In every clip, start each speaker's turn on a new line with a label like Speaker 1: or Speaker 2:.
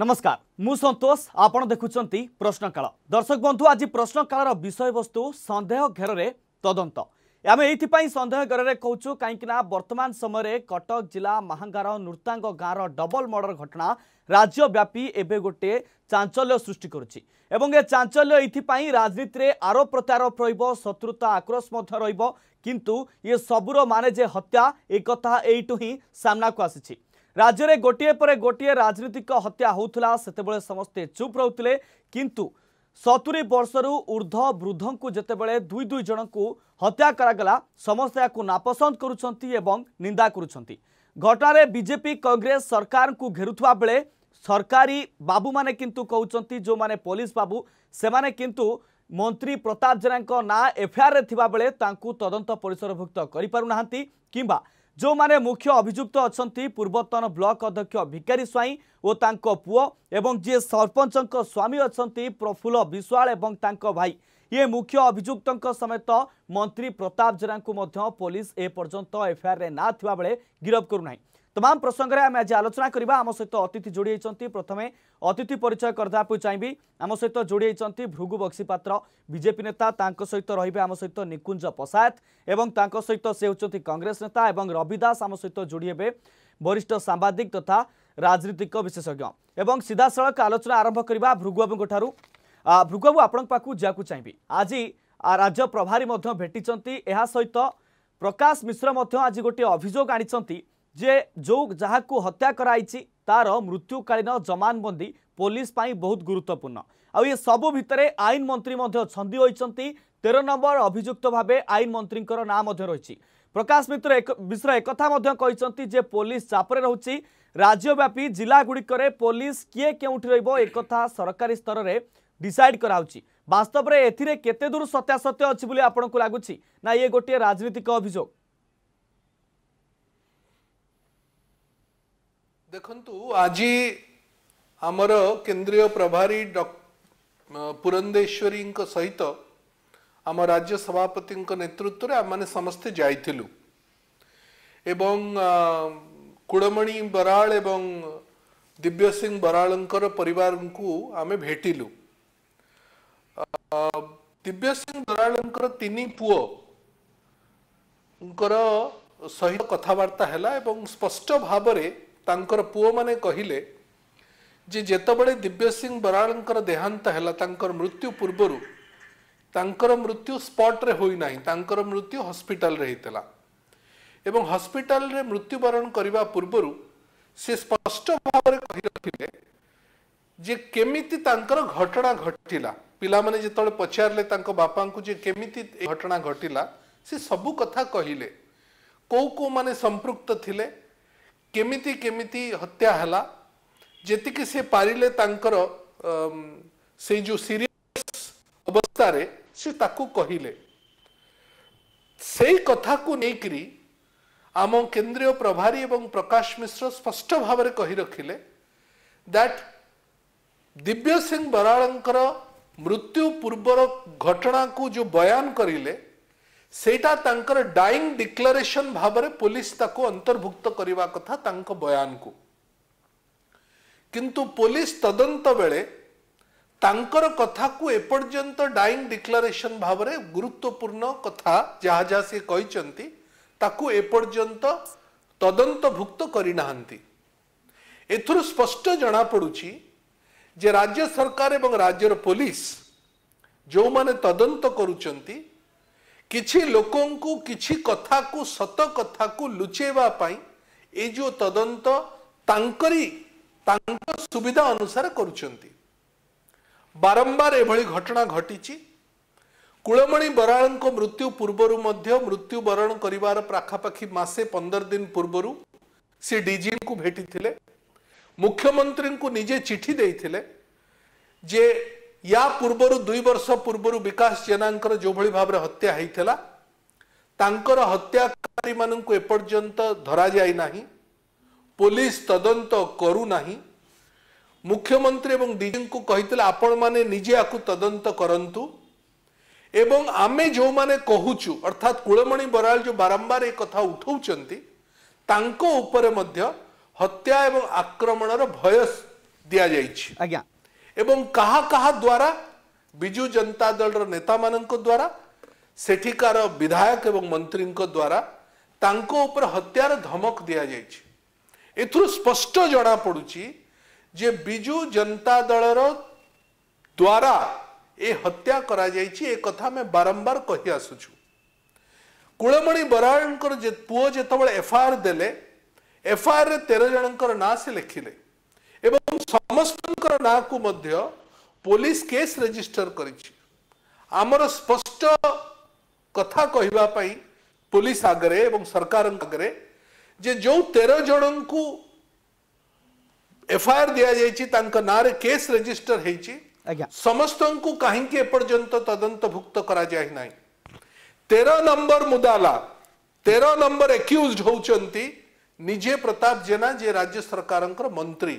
Speaker 1: ନମସ୍କାର ମୁଁ ସନ୍ତୋଷ ଆପଣ ଦେଖୁଛନ୍ତି ପ୍ରଶ୍ନକାଳ ଦର୍ଶକ ବନ୍ଧୁ ଆଜି ପ୍ରଶ୍ନକାଳର ବିଷୟବସ୍ତୁ ସନ୍ଦେହ ଘେରରେ ତଦନ୍ତ ଆମେ ଏଇଥିପାଇଁ ସନ୍ଦେହ ଘେରରେ କହୁଛୁ କାହିଁକିନା ବର୍ତ୍ତମାନ ସମୟରେ କଟକ ଜିଲ୍ଲା ମାହାଙ୍ଗାର ନୃତାଙ୍ଗ ଗାଁର ଡବଲ ମର୍ଡର ଘଟଣା ରାଜ୍ୟବ୍ୟାପୀ ଏବେ ଗୋଟିଏ ଚାଞ୍ଚଲ୍ୟ ସୃଷ୍ଟି କରୁଛି ଏବଂ ଏ ଚାଞ୍ଚଲ୍ୟ ଏଥିପାଇଁ ରାଜନୀତିରେ ଆରୋପ ପ୍ରତ୍ୟାରୋପ ରହିବ ଶତ୍ରୁତା ଆକ୍ରୋଶ ମଧ୍ୟ ରହିବ କିନ୍ତୁ ଇଏ ସବୁର ମାନେ ଯେ ହତ୍ୟା ଏକଥା ଏଇଠୁ ହିଁ ସାମ୍ନାକୁ ଆସିଛି राज्य गोटे पर गोटे राजनीतिक हत्या होता से समस्ते चुप रोते किंतु ସତୁରି ବର୍ଷରୁ ଉର୍ଦ୍ଧ୍ୱ ବୃଦ୍ଧଙ୍କୁ ଯେତେବେଳେ ଦୁଇ ଦୁଇ ଜଣଙ୍କୁ ହତ୍ୟା କରାଗଲା ସମସ୍ତେ ଏହାକୁ ନାପସନ୍ଦ କରୁଛନ୍ତି ଏବଂ ନିନ୍ଦା କରୁଛନ୍ତି ଘଟଣାରେ ବିଜେପି କଂଗ୍ରେସ ସରକାରଙ୍କୁ ଘେରୁଥିବା ବେଳେ ସରକାରୀ ବାବୁମାନେ କିନ୍ତୁ କହୁଛନ୍ତି ଯେଉଁମାନେ ପୋଲିସ ବାବୁ ସେମାନେ କିନ୍ତୁ ମନ୍ତ୍ରୀ ପ୍ରତାପ ଜେନାଙ୍କ ନାଁ ଏଫ୍ଆଇଆର୍ରେ ଥିବାବେଳେ ତାଙ୍କୁ ତଦନ୍ତ ପରିସରଭୁକ୍ତ କରିପାରୁନାହାନ୍ତି କିମ୍ବା ଯେଉଁମାନେ ମୁଖ୍ୟ ଅଭିଯୁକ୍ତ ଅଛନ୍ତି ପୂର୍ବତନ ବ୍ଲକ ଅଧ୍ୟକ୍ଷ ଭିକାରୀ ସ୍ୱାଇଁ ଓ ତାଙ୍କ ପୁଅ ଏବଂ ଯିଏ ସରପଞ୍ଚଙ୍କ ସ୍ୱାମୀ ଅଛନ୍ତି ପ୍ରଫୁଲ୍ଲ ବିଶ୍ୱାଳ ଏବଂ ତାଙ୍କ ଭାଇ ଇଏ ମୁଖ୍ୟ ଅଭିଯୁକ୍ତଙ୍କ ସମେତ ମନ୍ତ୍ରୀ ପ୍ରତାପ ଜେରାଙ୍କୁ ମଧ୍ୟ ପୋଲିସ ଏପର୍ଯ୍ୟନ୍ତ ଏଫ୍ଆଇଆର୍ରେ ନାଁ ଥିବାବେଳେ ଗିରଫ କରୁନାହିଁ तमाम प्रसङ्गले आम आज आलोचना आम सहित अतिथि जोडिन्छ प्रथमे अतिथि परिचय गरिदेवाको चाहिँ आम सहित जोडिन्छ भृगु बक्सीपात्र विजेपि नेता सहित रहे आम सहित निकुञ्ज पसायत एवं सहित से हेर्छ कङ्ग्रेस नेता रवि दास आम सहित जोडिहे वरिष्ठ साम्बादिक तथा राजनीतिक विशेषज्ञ एवं सिधासख आलोचना आरम्भ भृगुबाबुहरू भृगुबाबु ଆପଣଙ୍କ ପାଖକୁ ଯିବାକୁ ଚାହିଁବି ଆଜି ରାଜ୍ୟ ପ୍ରଭାରୀ ମଧ୍ୟ ଭେଟିଛନ୍ତି ଏହା ସହିତ ପ୍ରକାଶ ମିଶ୍ର ମଧ୍ୟ ଆଜି ଗୋଟିଏ ଅଭିଯୋଗ ଆଣିଛନ୍ତି ଯେ ଯେଉଁ ଯାହାକୁ ହତ୍ୟା କରାଯାଇଛି ତାର ମୃତ୍ୟୁକାଳୀନ ଜମାନବନ୍ଦୀ ପୋଲିସ ପାଇଁ ବହୁତ ଗୁରୁତ୍ୱପୂର୍ଣ୍ଣ ଆଉ ଏ ସବୁ ଭିତରେ ଆଇନ ମନ୍ତ୍ରୀ ମଧ୍ୟ ଛନ୍ଦି ହୋଇଛନ୍ତି ତେର ନମ୍ବର ଅଭିଯୁକ୍ତ ଭାବେ ଆଇନ ମନ୍ତ୍ରୀଙ୍କର ନାଁ ମଧ୍ୟ ରହିଛି ପ୍ରକାଶ ମିତ୍ର ମିଶ୍ର ଏକଥା ମଧ୍ୟ କହିଛନ୍ତି ଯେ ପୋଲିସ ଚାପରେ ରହୁଛି ରାଜ୍ୟବ୍ୟାପୀ ଜିଲ୍ଲାଗୁଡ଼ିକରେ ପୋଲିସ କିଏ କେଉଁଠି ରହିବ ଏକଥା ସରକାରୀ ସ୍ତରରେ ଡିସାଇଡ୍ କରାହେଉଛି ବାସ୍ତବରେ ଏଥିରେ କେତେ ଦୂର ସତ୍ୟାସତ୍ୟ ଅଛି ବୋଲି ଆପଣଙ୍କୁ ଲାଗୁଛି ନା ଇଏ ଗୋଟିଏ ରାଜନୈତିକ ଅଭିଯୋଗ
Speaker 2: ଦେଖନ୍ତୁ ଆଜି ଆମର କେନ୍ଦ୍ରୀୟ ପ୍ରଭାରୀ ପୁରନ୍ଦେଶ୍ୱରୀଙ୍କ ସହିତ ଆମ ରାଜ୍ୟ ସଭାପତିଙ୍କ ନେତୃତ୍ୱରେ ଆମମାନେ ସମସ୍ତେ ଯାଇଥିଲୁ ଏବଂ କୁଡ଼ମଣି ବରାଳ ଏବଂ ଦିବ୍ୟସିଂ ବରାଳଙ୍କର ପରିବାରଙ୍କୁ ଆମେ ଭେଟିଲୁ ଦିବ୍ୟସିଂ ବରାଳଙ୍କର ତିନି ପୁଅଙ୍କର ସହିତ କଥାବାର୍ତ୍ତା ହେଲା ଏବଂ ସ୍ପଷ୍ଟ ଭାବରେ ତାଙ୍କର ପୁଅମାନେ କହିଲେ ଯେ ଯେତେବେଳେ ଦିବ୍ୟସିଂ ବରାଳଙ୍କର ଦେହାନ୍ତ ହେଲା ତାଙ୍କର ମୃତ୍ୟୁ ପୂର୍ବରୁ ତାଙ୍କର ମୃତ୍ୟୁ ସ୍ପଟରେ ହୋଇନାହିଁ ତାଙ୍କର ମୃତ୍ୟୁ ହସ୍ପିଟାଲରେ ହୋଇଥିଲା ଏବଂ ହସ୍ପିଟାଲରେ ମୃତ୍ୟୁବରଣ କରିବା ପୂର୍ବରୁ ସେ ସ୍ପଷ୍ଟ ଭାବରେ କହି ରଖିଲେ ଯେ କେମିତି ତାଙ୍କର ଘଟଣା ଘଟିଲା ପିଲାମାନେ ଯେତେବେଳେ ପଚାରିଲେ ତାଙ୍କ ବାପାଙ୍କୁ ଯେ କେମିତି ଘଟଣା ଘଟିଲା ସେ ସବୁ କଥା କହିଲେ କେଉଁ କେଉଁମାନେ ସମ୍ପୃକ୍ତ ଥିଲେ କେମିତି କେମିତି ହତ୍ୟା ହେଲା ଯେତିକି ସେ ପାରିଲେ ତାଙ୍କର ସେଇ ଯୋଉ ସିରିୟସ ଅବସ୍ଥାରେ ସେ ତାକୁ କହିଲେ ସେଇ କଥାକୁ ନେଇକରି ଆମ କେନ୍ଦ୍ରୀୟ ପ୍ରଭାରୀ ଏବଂ ପ୍ରକାଶ ମିଶ୍ର ସ୍ପଷ୍ଟ ଭାବରେ କହି ରଖିଲେ ଦ୍ୟାଟ୍ ଦିବ୍ୟ ସିଂ ବରାଳଙ୍କର ମୃତ୍ୟୁ ପୂର୍ବର ଘଟଣାକୁ ଯେଉଁ ବୟାନ କରିଲେ ସେଇଟା ତାଙ୍କର ଡାଇଂ ଡିକ୍ଲାରେସନ ଭାବରେ ପୋଲିସ ତାକୁ ଅନ୍ତର୍ଭୁକ୍ତ କରିବା କଥା ତାଙ୍କ ବୟାନକୁ କିନ୍ତୁ ପୋଲିସ ତଦନ୍ତ ବେଳେ ତାଙ୍କର କଥାକୁ ଏପର୍ଯ୍ୟନ୍ତ ଡାଇଂ ଡିକ୍ଲାରେସନ ଭାବରେ ଗୁରୁତ୍ୱପୂର୍ଣ୍ଣ କଥା ଯାହା ଯାହା ସେ କହିଛନ୍ତି ତାକୁ ଏପର୍ଯ୍ୟନ୍ତ ତଦନ୍ତଭୁକ୍ତ କରିନାହାନ୍ତି ଏଥିରୁ ସ୍ପଷ୍ଟ ଜଣାପଡ଼ୁଛି ଯେ ରାଜ୍ୟ ସରକାର ଏବଂ ରାଜ୍ୟର ପୋଲିସ ଯେଉଁମାନେ ତଦନ୍ତ କରୁଛନ୍ତି କିଛି ଲୋକଙ୍କୁ କିଛି କଥାକୁ ସତ କଥାକୁ ଲୁଚେଇବା ପାଇଁ ଏ ଯେଉଁ ତଦନ୍ତ ତାଙ୍କରି ତାଙ୍କ ସୁବିଧା ଅନୁସାରେ କରୁଛନ୍ତି ବାରମ୍ବାର ଏଭଳି ଘଟଣା ଘଟିଛି କୁଳମଣି ବରାଳଙ୍କ ମୃତ୍ୟୁ ପୂର୍ବରୁ ମଧ୍ୟ ମୃତ୍ୟୁବରଣ କରିବାର ପାଖାପାଖି ମାସେ ପନ୍ଦର ଦିନ ପୂର୍ବରୁ ସେ ଡିଜିଙ୍କୁ ଭେଟିଥିଲେ ମୁଖ୍ୟମନ୍ତ୍ରୀଙ୍କୁ ନିଜେ ଚିଠି ଦେଇଥିଲେ ଯେ ୟା ପୂର୍ବରୁ ଦୁଇ ବର୍ଷ ପୂର୍ବରୁ ବିକାଶ ଜେନାଙ୍କର ଯେଉଁଭଳି ଭାବରେ ହତ୍ୟା ହେଇଥିଲା ତାଙ୍କର ହତ୍ୟାକାରୀମାନଙ୍କୁ ଏପର୍ଯ୍ୟନ୍ତ ଧରାଯାଇ ନାହିଁ ପୋଲିସ ତଦନ୍ତ କରୁନାହିଁ ମୁଖ୍ୟମନ୍ତ୍ରୀ ଏବଂ ଡିଜିଙ୍କୁ କହିଥିଲେ ଆପଣମାନେ ନିଜେ ଆକୁ ତଦନ୍ତ କରନ୍ତୁ ଏବଂ ଆମେ ଯେଉଁମାନେ କହୁଛୁ ଅର୍ଥାତ୍ କୁଳମଣି ବରାଳ ଯେଉଁ ବାରମ୍ବାର ଏ କଥା ଉଠାଉଛନ୍ତି ତାଙ୍କ ଉପରେ ମଧ୍ୟ ହତ୍ୟା ଏବଂ ଆକ୍ରମଣର ଭୟ ଦିଆଯାଇଛି ଆଜ୍ଞା ଏବଂ କାହା କାହା ଦ୍ୱାରା ବିଜୁ ଜନତା ଦଳର ନେତାମାନଙ୍କ ଦ୍ୱାରା ସେଠିକାର ବିଧାୟକ ଏବଂ ମନ୍ତ୍ରୀଙ୍କ ଦ୍ୱାରା ତାଙ୍କ ଉପରେ ହତ୍ୟାର ଧମକ ଦିଆଯାଇଛି ଏଥିରୁ ସ୍ପଷ୍ଟ ଜଣାପଡ଼ୁଛି ଯେ ବିଜୁ ଜନତା ଦଳର ଦ୍ୱାରା ଏ ହତ୍ୟା କରାଯାଇଛି ଏ କଥା ଆମେ ବାରମ୍ବାର କହି ଆସୁଛୁ କୁଳମଣି ବରାଳଙ୍କର ପୁଅ ଯେତେବେଳେ ଏଫଆଇଆର୍ ଦେଲେ ଏଫଆଇଆର୍ରେ ତେର ଜଣଙ୍କର ନାଁ ସେ ଲେଖିଲେ এবং ସମସ୍ତଙ୍କର ନାଁକୁ ମଧ୍ୟ ପୋଲିସ କେସ୍ ରେଜିଷ୍ଟର କରିଛି ଆମର ସ୍ପଷ୍ଟ କଥା କହିବା ପାଇଁ ପୋଲିସ ଆଗରେ ଏବଂ ସରକାରଙ୍କ ଆଗରେ ଯେ ଯେଉଁ ତେର ଜଣଙ୍କୁ ଏଫଆଇଆର ଦିଆଯାଇଛି ତାଙ୍କ ନାଁରେ କେସ୍ ରେଜିଷ୍ଟର ହେଇଛି ସମସ୍ତଙ୍କୁ କାହିଁକି ଏପର୍ଯ୍ୟନ୍ତ ତଦନ୍ତଭୁକ୍ତ କରାଯାଇ ନାହିଁ ତେର ନମ୍ବର ମୁଦାଲା ତେର ନମ୍ବର ଏକ୍ୟୁଜ ହେଉଛନ୍ତି ନିଜେ ପ୍ରତାପ ଜେନା ଯିଏ ରାଜ୍ୟ ସରକାରଙ୍କର ମନ୍ତ୍ରୀ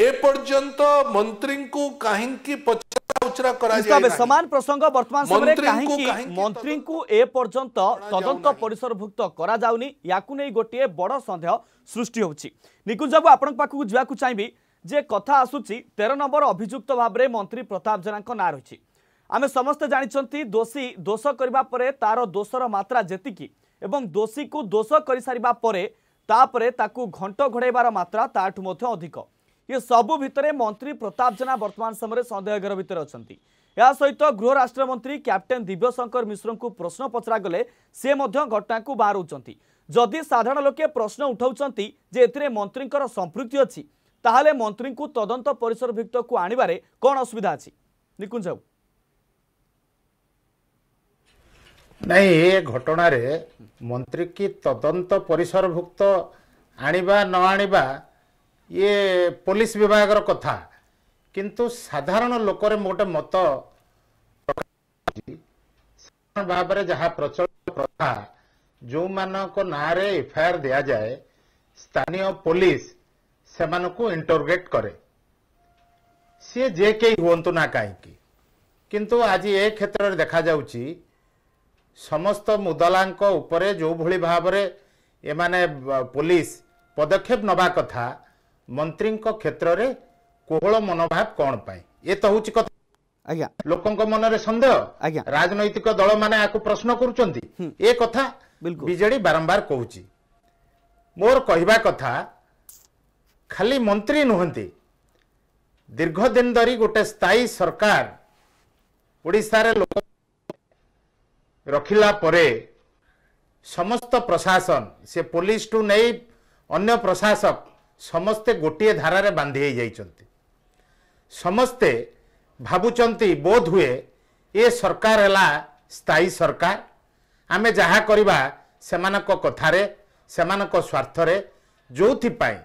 Speaker 2: ଏପର୍ଯ୍ୟନ୍ତ ମନ୍ତ୍ରୀଙ୍କୁ କାହିଁକି ପଚରାଉଚରା କରାଯାଏ
Speaker 1: ସମାନ ପ୍ରସଙ୍ଗ ବର୍ତ୍ତମାନ ସମୟରେ ମନ୍ତ୍ରୀଙ୍କୁ ଏ ପର୍ଯ୍ୟନ୍ତ ତଦନ୍ତ ପରିସରଭୁକ୍ତ କରାଯାଉନି ୟାକୁ ନେଇ ଗୋଟିଏ ବଡ଼ ସନ୍ଦେହ ସୃଷ୍ଟି ହେଉଛି ନିକୁଞ୍ଜ ବାବୁ ଆପଣଙ୍କ ପାଖକୁ ଯିବାକୁ ଚାହିଁବି ଯେ କଥା ଆସୁଛି ତେର ନମ୍ବର ଅଭିଯୁକ୍ତ ଭାବରେ ମନ୍ତ୍ରୀ ପ୍ରତାପ ଜେନାଙ୍କ ନାଁ ରହିଛି ଆମେ ସମସ୍ତେ ଜାଣିଛନ୍ତି ଦୋଷୀ ଦୋଷ କରିବା ପରେ ତାର ଦୋଷର ମାତ୍ରା ଯେତିକି ଏବଂ ଦୋଷୀକୁ ଦୋଷ କରିସାରିବା ପରେ ତାପରେ ତାକୁ ଘଣ୍ଟ ଘୋଡ଼ାଇବାର ମାତ୍ରା ତାଠୁ ମଧ୍ୟ ଅଧିକ ଏ ସବୁ ଭିତରେ ମନ୍ତ୍ରୀ ପ୍ରତାପ ଜେନା ବର୍ତ୍ତମାନ ସମୟରେ ସନ୍ଦେହ ଘର ଭିତରେ ଅଛନ୍ତି ଏହା ସହିତ ଗୃହ ରାଷ୍ଟ୍ରମନ୍ତ୍ରୀ କ୍ୟାପ୍ଟେନ୍ ଦିବ୍ୟଶଙ୍କର ମିଶ୍ରଙ୍କୁ ପ୍ରଶ୍ନ ପଚରାଗଲେ ସେ ମଧ୍ୟ ଘଟଣାକୁ ବାହାରୁଛନ୍ତି ଯଦି ସାଧାରଣ ଲୋକେ ପ୍ରଶ୍ନ ଉଠାଉଛନ୍ତି ଯେ ଏଥିରେ ମନ୍ତ୍ରୀଙ୍କର ସମ୍ପୃକ୍ତି ଅଛି ତାହେଲେ ମନ୍ତ୍ରୀଙ୍କୁ ତଦନ୍ତ ପରିସର ଭିତରକୁ ଆଣିବାରେ କ'ଣ ଅସୁବିଧା ଅଛି ନିକୁଞ୍ଜ ବାବୁ
Speaker 3: ନାଇଁ ଏ ଘଟଣାରେ ମନ୍ତ୍ରୀ କି ତଦନ୍ତ ପରିସରଭୁକ୍ତ ଆଣିବା ନ ଆଣିବା ଇଏ ପୋଲିସ ବିଭାଗର କଥା କିନ୍ତୁ ସାଧାରଣ ଲୋକରେ ଗୋଟେ ମତ ସାଧାରଣ ଭାବରେ ଯାହା ପ୍ରଚଳିତ ପ୍ରଥା ଯେଉଁମାନଙ୍କ ନାଁରେ ଏଫଆଇଆର ଦିଆଯାଏ ସ୍ଥାନୀୟ ପୋଲିସ ସେମାନଙ୍କୁ ଇଣ୍ଟରଗେଟ୍ କରେ ସିଏ ଯେ କେହି ହୁଅନ୍ତୁ ନା କାହିଁକି କିନ୍ତୁ ଆଜି ଏ କ୍ଷେତ୍ରରେ ଦେଖାଯାଉଛି ସମସ୍ତ ମୁଦଲାଙ୍କ ଉପରେ ଯେଉଁଭଳି ଭାବରେ ଏମାନେ ପୋଲିସ ପଦକ୍ଷେପ ନେବା କଥା ମନ୍ତ୍ରୀଙ୍କ କ୍ଷେତ୍ରରେ କୋହଳ ମନୋଭାବ କ'ଣ ପାଇଁ ଏ ତ ହଉଛି କଥା ଆଜ୍ଞା ଲୋକଙ୍କ ମନରେ ସନ୍ଦେହ ଆଜ୍ଞା ରାଜନୈତିକ ଦଳମାନେ ଆକୁ ପ୍ରଶ୍ନ କରୁଛନ୍ତି ଏ କଥା ବିଜେଡି ବାରମ୍ବାର କହୁଛି ମୋର କହିବା କଥା ଖାଲି ମନ୍ତ୍ରୀ ନୁହନ୍ତି ଦୀର୍ଘ ଦିନ ଧରି ଗୋଟେ ସ୍ଥାୟୀ ସରକାର ଓଡ଼ିଶାରେ ଲୋକ ରଖିଲା ପରେ ସମସ୍ତ ପ୍ରଶାସନ ସେ ପୋଲିସଠୁ ନେଇ ଅନ୍ୟ ପ୍ରଶାସକ ସମସ୍ତେ ଗୋଟିଏ ଧାରାରେ ବାନ୍ଧି ହୋଇଯାଇଛନ୍ତି ସମସ୍ତେ ଭାବୁଛନ୍ତି ବୋଧ ହୁଏ ଏ ସରକାର ହେଲା ସ୍ଥାୟୀ ସରକାର ଆମେ ଯାହା କରିବା ସେମାନଙ୍କ କଥାରେ ସେମାନଙ୍କ ସ୍ୱାର୍ଥରେ ଯେଉଁଥିପାଇଁ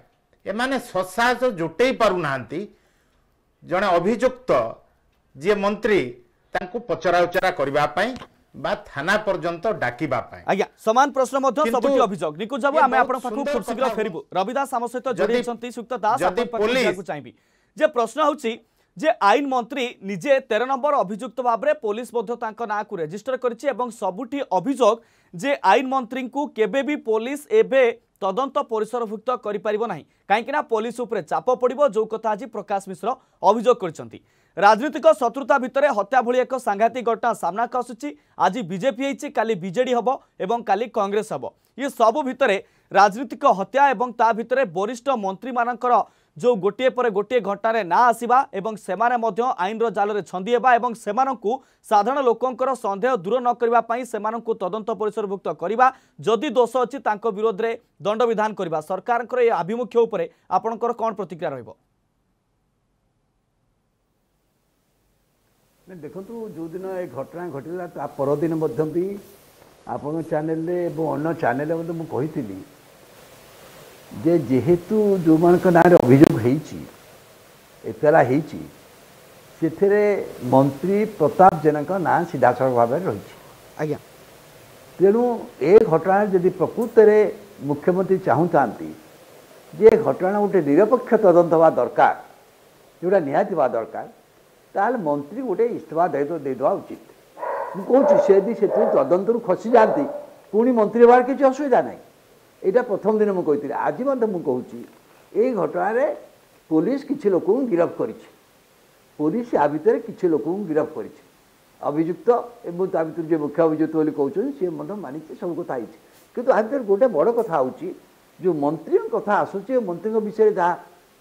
Speaker 3: ଏମାନେ ସଶାହସ ଜୁଟେଇ ପାରୁନାହାନ୍ତି ଜଣେ ଅଭିଯୁକ୍ତ ଯିଏ ମନ୍ତ୍ରୀ ତାଙ୍କୁ ପଚରା ଉଚରା କରିବା ପାଇଁ বা থানা পর্যন্ত ডাকিবা পাই আজ্ঞা সমান প্রশ্ন মধ্য সবুটি অভিযোগ নিকুজ বাবু আমি আপনার
Speaker 1: পাখু খুব শীঘ্র ফেরিবু রবিদাস দাস আম সহিত জড়িত ছন্তি সুক্ত দাস আপনার পাখু যাকু চাইবি যে প্রশ্ন হচ্ছে যে আইন মন্ত্রী নিজে 13 নম্বর অভিযুক্ত ভাবে পুলিশ মধ্য না কো রেজিস্টার করেছে এবং সবুটি অভিযোগ যে আইন মন্ত্রী কেবে বি পুলিশ এবে তদন্ত পরিসরভুক্ত করে পারিব না কাইকিনা পুলিশ উপরে চাপ পড়িব যে কথা আজ প্রকাশ মিশ্র অভিযোগ করেছেন ରାଜନୈତିକ ଶତ୍ରୁତା ଭିତରେ ହତ୍ୟା ଭଳି ଏକ ସାଂଘାତିକ ଘଟଣା ସାମ୍ନାକୁ ଆସୁଛି ଆଜି ବିଜେପି ହେଇଛି କାଲି ବିଜେଡ଼ି ହେବ ଏବଂ କାଲି କଂଗ୍ରେସ ହେବ ଏ ସବୁ ଭିତରେ ରାଜନୈତିକ ହତ୍ୟା ଏବଂ ତା ଭିତରେ ବରିଷ୍ଠ ମନ୍ତ୍ରୀମାନଙ୍କର ଯେଉଁ ଗୋଟିଏ ପରେ ଗୋଟିଏ ଘଟଣାରେ ନାଁ ଆସିବା ଏବଂ ସେମାନେ ମଧ୍ୟ ଆଇନର ଜାଲରେ ଛନ୍ଦି ହେବା ଏବଂ ସେମାନଙ୍କୁ ସାଧାରଣ ଲୋକଙ୍କର ସନ୍ଦେହ ଦୂର ନ କରିବା ପାଇଁ ସେମାନଙ୍କୁ ତଦନ୍ତ ପରିସରଭୁକ୍ତ କରିବା ଯଦି ଦୋଷ ଅଛି ତାଙ୍କ ବିରୋଧରେ ଦଣ୍ଡବିଧାନ କରିବା ସରକାରଙ୍କର ଏ ଆଭିମୁଖ୍ୟ ଉପରେ ଆପଣଙ୍କର କ'ଣ ପ୍ରତିକ୍ରିୟା ରହିବ
Speaker 4: ଦେଖନ୍ତୁ ଯେଉଁଦିନ ଏ ଘଟଣା ଘଟିଲା ତା ପରଦିନ ମଧ୍ୟ ବି ଆପଣଙ୍କ ଚ୍ୟାନେଲରେ ଏବଂ ଅନ୍ୟ ଚ୍ୟାନେଲରେ ମଧ୍ୟ ମୁଁ କହିଥିଲି ଯେ ଯେହେତୁ ଯେଉଁମାନଙ୍କ ନାଁରେ ଅଭିଯୋଗ ହେଇଛି ଏତଲା ହେଇଛି ସେଥିରେ ମନ୍ତ୍ରୀ ପ୍ରତାପ ଜେନାଙ୍କ ନାଁ ସିଧାସଳଖ ଭାବରେ ରହିଛି ଆଜ୍ଞା ତେଣୁ ଏ ଘଟଣା ଯଦି ପ୍ରକୃତରେ ମୁଖ୍ୟମନ୍ତ୍ରୀ ଚାହୁଁଥାନ୍ତି ଯେ ଘଟଣା ଗୋଟେ ନିରପେକ୍ଷ ତଦନ୍ତ ହେବା ଦରକାର ଯେଉଁଟା ନିହାତି ହେବା ଦରକାର ତାହେଲେ ମନ୍ତ୍ରୀ ଗୋଟେ ଇସ୍ତଫା ଦାୟିତ୍ୱ ଦେଇଦେବା ଉଚିତ ମୁଁ କହୁଛି ସେ ଯଦି ସେଥିପାଇଁ ତଦନ୍ତରୁ ଖସିଯାଆନ୍ତି ପୁଣି ମନ୍ତ୍ରୀ ହେବାର କିଛି ଅସୁବିଧା ନାହିଁ ଏଇଟା ପ୍ରଥମ ଦିନ ମୁଁ କହିଥିଲି ଆଜି ମଧ୍ୟ ମୁଁ କହୁଛି ଏଇ ଘଟଣାରେ ପୋଲିସ କିଛି ଲୋକଙ୍କୁ ଗିରଫ କରିଛି ପୋଲିସ ୟା ଭିତରେ କିଛି ଲୋକଙ୍କୁ ଗିରଫ କରିଛି ଅଭିଯୁକ୍ତ ଏବଂ ତା ଭିତରୁ ଯିଏ ମୁଖ୍ୟ ଅଭିଯୁକ୍ତ ବୋଲି କହୁଛନ୍ତି ସିଏ ମଧ୍ୟ ମାନିଛି ସବୁ କଥା ହେଇଛି କିନ୍ତୁ ଆ ଭିତରେ ଗୋଟେ ବଡ଼ କଥା ହେଉଛି ଯେଉଁ ମନ୍ତ୍ରୀଙ୍କ କଥା ଆସୁଛି ମନ୍ତ୍ରୀଙ୍କ ବିଷୟରେ ଯାହା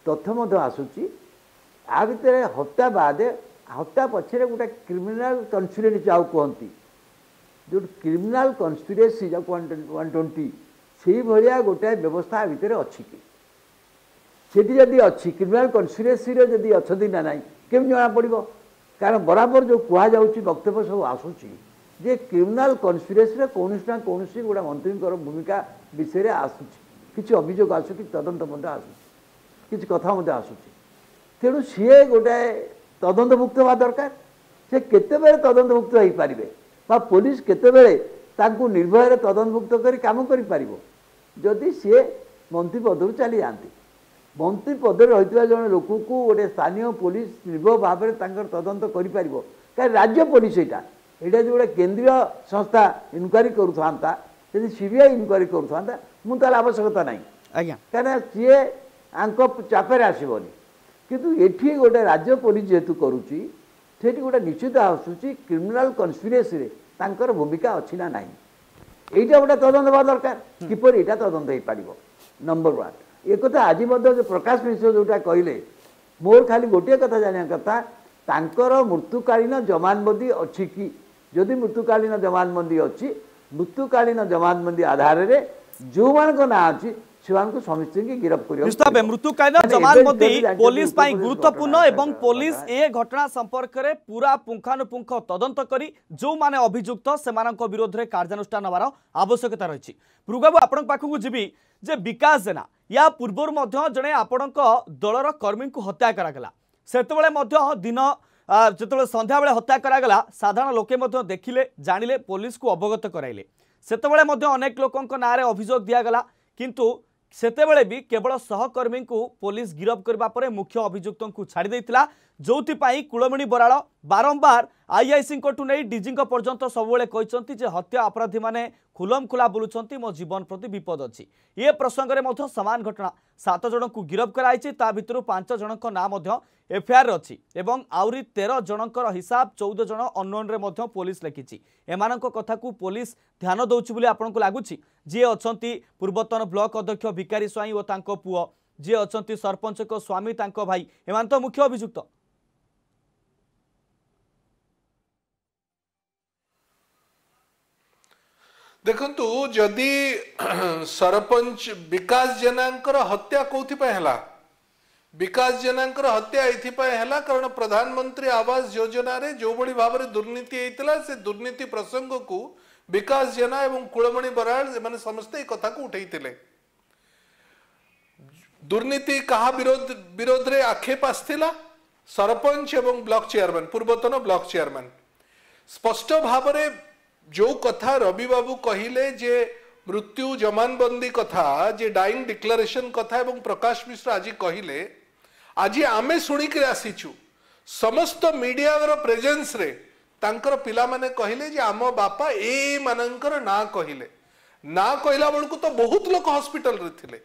Speaker 4: ତଥ୍ୟ ମଧ୍ୟ ଆସୁଛି ଆ ଭିତରେ ହତ୍ୟା ବାଦ ହତ୍ୟା ପଛରେ ଗୋଟେ କ୍ରିମିନାଲ କନ୍ସପିରେନ୍ସି ଆଉ କୁହନ୍ତି ଯେଉଁଠି କ୍ରିମିନାଲ କନ୍ସପିରେନ୍ସି ଯାହାକୁ ୱାନ୍ ଟ୍ୱେଣ୍ଟି ସେଇଭଳିଆ ଗୋଟେ ବ୍ୟବସ୍ଥା ଆ ଭିତରେ ଅଛି କି ସେଠି ଯଦି ଅଛି କ୍ରିମିନାଲ କନ୍ସପିରେନ୍ସିରେ ଯଦି ଅଛନ୍ତି ନା ନାହିଁ କେମିତି ଜଣାପଡ଼ିବ କାରଣ ବରାବର ଯେଉଁ କୁହାଯାଉଛି ବକ୍ତବ୍ୟ ସବୁ ଆସୁଛି ଯେ କ୍ରିମିନାଲ କନ୍ସପିରେନ୍ସିରେ କୌଣସି ନା କୌଣସି ଗୋଟେ ମନ୍ତ୍ରୀଙ୍କର ଭୂମିକା ବିଷୟରେ ଆସୁଛି କିଛି ଅଭିଯୋଗ ଆସୁଛି ତଦନ୍ତ ମଧ୍ୟ ଆସୁଛି କିଛି କଥା ମଧ୍ୟ ଆସୁଛି ତେଣୁ ସିଏ ଗୋଟାଏ ତଦନ୍ତମୁକ୍ତ ହେବା ଦରକାର ସେ କେତେବେଳେ ତଦନ୍ତମୁକ୍ତ ହୋଇପାରିବେ ବା ପୋଲିସ କେତେବେଳେ ତାଙ୍କୁ ନିର୍ଭୟରେ ତଦନ୍ତମୁକ୍ତ କରି କାମ କରିପାରିବ ଯଦି ସିଏ ମନ୍ତ୍ରୀ ପଦରୁ ଚାଲିଯାଆନ୍ତି ମନ୍ତ୍ରୀ ପଦରେ ରହିଥିବା ଜଣେ ଲୋକକୁ ଗୋଟେ ସ୍ଥାନୀୟ ପୋଲିସ ନିର୍ଭୟ ଭାବରେ ତାଙ୍କର ତଦନ୍ତ କରିପାରିବ କାରଣ ରାଜ୍ୟ ପୋଲିସ ଏଇଟା ଏଇଟା ଯଦି ଗୋଟେ କେନ୍ଦ୍ରୀୟ ସଂସ୍ଥା ଇନକ୍ୱାରି କରୁଥାନ୍ତା ଯଦି ସି ବି ଆଇ ଇନକ୍ୱାରି କରୁଥାନ୍ତା ମୁଁ ତାହେଲେ ଆବଶ୍ୟକତା ନାହିଁ ଆଜ୍ଞା କାହିଁକିନା ସିଏ ଆଙ୍କ ଚାପରେ ଆସିବନି କିନ୍ତୁ ଏଠି ଗୋଟେ ରାଜ୍ୟ ପୋଲିସ ଯେହେତୁ କରୁଛି ସେଠି ଗୋଟେ ନିଶ୍ଚିତ ଆସୁଛି କ୍ରିମିନାଲ କନସ୍ପିରେସିରେ ତାଙ୍କର ଭୂମିକା ଅଛି ନା ନାହିଁ ଏଇଟା ଗୋଟେ ତଦନ୍ତ ହେବା ଦରକାର କିପରି ଏଇଟା ତଦନ୍ତ ହେଇପାରିବ ନମ୍ବର ୱାନ୍ ଏକଥା ଆଜି ମଧ୍ୟ ଯେଉଁ ପ୍ରକାଶ ମିଶ୍ର ଯେଉଁଟା କହିଲେ ମୋର ଖାଲି ଗୋଟିଏ କଥା ଜାଣିବା କଥା ତାଙ୍କର ମୃତ୍ୟୁକାଳୀନ ଜମାନବନ୍ଦୀ ଅଛି କି ଯଦି ମୃତ୍ୟୁକାଳୀନ ଜମାନବନ୍ଦୀ ଅଛି ମୃତ୍ୟୁକାଳୀନ ଜମାନବନ୍ଦୀ ଆଧାରରେ ଯେଉଁମାନଙ୍କ ନାଁ ଅଛି
Speaker 1: ଶିବାଙ୍କୁ ସମିତ ସିଂହ ଗିରଫ କରିବ ମୁସ୍ତାବେ ମୃତ୍ୟୁ କାଇଦ ଜବାନବନ୍ଦୀ ପୋଲିସ ପାଇଁ ଗୁରୁତ୍ୱପୂର୍ଣ୍ଣ ଏବଂ ପୋଲିସ ଏ ଘଟଣା ସମ୍ପର୍କରେ ପୁରା ପୁଙ୍ଖାନୁପୁଙ୍ଖ ତଦନ୍ତ କରି ଯେଉଁମାନେ ଅଭିଯୁକ୍ତ ସେମାନଙ୍କ ବିରୋଧରେ କାର୍ଯ୍ୟାନୁଷ୍ଠାନ ନେବାର ଆବଶ୍ୟକତା ରହିଛି ପୃଗାବୁ ଆପଣଙ୍କ ପାଖକୁ ଯିବି ଯେ ବିକାଶ ଜେନା ୟା ପୂର୍ବରୁ ମଧ୍ୟ ଜଣେ ଆପଣଙ୍କ ଦଳର କର୍ମୀଙ୍କୁ ହତ୍ୟା କରାଗଲା ସେତେବେଳେ ମଧ୍ୟ ଦିନ ଯେତେବେଳେ ସନ୍ଧ୍ୟାବେଳେ ହତ୍ୟା କରାଗଲା ସାଧାରଣ ଲୋକେ ମଧ୍ୟ ଦେଖିଲେ ଜାଣିଲେ ପୋଲିସକୁ ଅବଗତ କରାଇଲେ ସେତେବେଳେ ମଧ୍ୟ ଅନେକ ଲୋକଙ୍କ ନାଁରେ ଅଭିଯୋଗ ଦିଆଗଲା କିନ୍ତୁ ସେତେବେଳେ ବି କେବଳ ସହକର୍ମୀଙ୍କୁ ପୋଲିସ ଗିରଫ କରିବା ପରେ ମୁଖ୍ୟ ଅଭିଯୁକ୍ତଙ୍କୁ ଛାଡ଼ି ଦେଇଥିଲା ଯେଉଁଥିପାଇଁ କୁଳମିଣି ବରାଳ ବାରମ୍ବାର ଆଇଆଇସିଙ୍କଠୁ ନେଇ ଡିଜିଙ୍କ ପର୍ଯ୍ୟନ୍ତ ସବୁବେଳେ କହିଛନ୍ତି ଯେ ହତ୍ୟା ଅପରାଧୀମାନେ ଖୁଲମ୍ ଖୋଲା ବୁଲୁଛନ୍ତି ମୋ ଜୀବନ ପ୍ରତି ବିପଦ ଅଛି ଏ ପ୍ରସଙ୍ଗରେ ମଧ୍ୟ ସମାନ ଘଟଣା ସାତ ଜଣଙ୍କୁ ଗିରଫ କରାଯାଇଛି ତା ଭିତରୁ ପାଞ୍ଚ ଜଣଙ୍କ ନାଁ ମଧ୍ୟ ଏଫ୍ଆଇଆର୍ ଅଛି ଏବଂ ଆହୁରି ତେର ଜଣଙ୍କର ହିସାବ ଚଉଦ ଜଣ ଅନ୍ନୋନ୍ରେ ମଧ୍ୟ ପୋଲିସ ଲେଖିଛି ଏମାନଙ୍କ କଥାକୁ ପୋଲିସ ଧ୍ୟାନ ଦେଉଛି ବୋଲି ଆପଣଙ୍କୁ ଲାଗୁଛି ଯିଏ ଅଛନ୍ତି ପୂର୍ବତନ ବ୍ଲକ ଅଧ୍ୟକ୍ଷ ଭିକାରୀ ସ୍ୱାଇଁ ଓ ତାଙ୍କ ପୁଅ ଯିଏ ଅଛନ୍ତି ସରପଞ୍ଚଙ୍କ ସ୍ୱାମୀ ତାଙ୍କ ଭାଇ ଏମାନେ ତ ମୁଖ୍ୟ ଅଭିଯୁକ୍ତ
Speaker 2: देखु जदि सरपंच विकास जेना हत्या कौला विकास जेना हत्या ये कारण प्रधानमंत्री आवास योजन जो भाई भाव दुर्नीति से दुर्नीति प्रसंग को विकास जेना और कूलमणि बराल समस्ते कथा को उठे दुर्नीति क्या विरोध विरोध में आक्षेप आ सरपंच ब्लक चेयरमैन पूर्वतन ब्लक चेयरमैन स्पष्ट भाव जो कथा रवि बाबू कहले जे मृत्यु जमानबंदी कथा जे डाइंग डिक्लारेशन कथा एवं प्रकाश मिश्र आज कहले आज आम शुणिक आसीचु समस्त मीडिया प्रेजेन्स रे ତାଙ୍କର ପିଲାମାନେ କହିଲେ ଯେ ଆମ ବାପା ଏମାନଙ୍କର ନାଁ କହିଲେ ନାଁ କହିଲା ବେଳକୁ ତ ବହୁତ ଲୋକ ହସ୍ପିଟାଲରେ ଥିଲେ